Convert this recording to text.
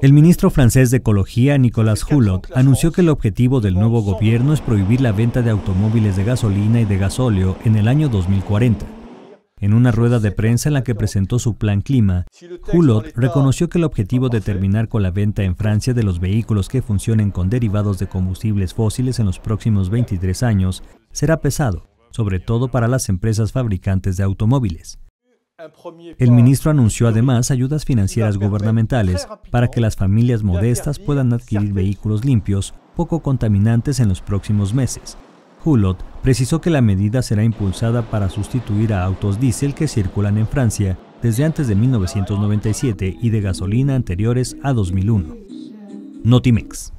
El ministro francés de Ecología, Nicolas Hulot, anunció que el objetivo del nuevo gobierno es prohibir la venta de automóviles de gasolina y de gasóleo en el año 2040. En una rueda de prensa en la que presentó su plan clima, Hulot reconoció que el objetivo de terminar con la venta en Francia de los vehículos que funcionen con derivados de combustibles fósiles en los próximos 23 años será pesado, sobre todo para las empresas fabricantes de automóviles. El ministro anunció además ayudas financieras gubernamentales para que las familias modestas puedan adquirir vehículos limpios, poco contaminantes en los próximos meses. Hulot precisó que la medida será impulsada para sustituir a autos diésel que circulan en Francia desde antes de 1997 y de gasolina anteriores a 2001. Notimex.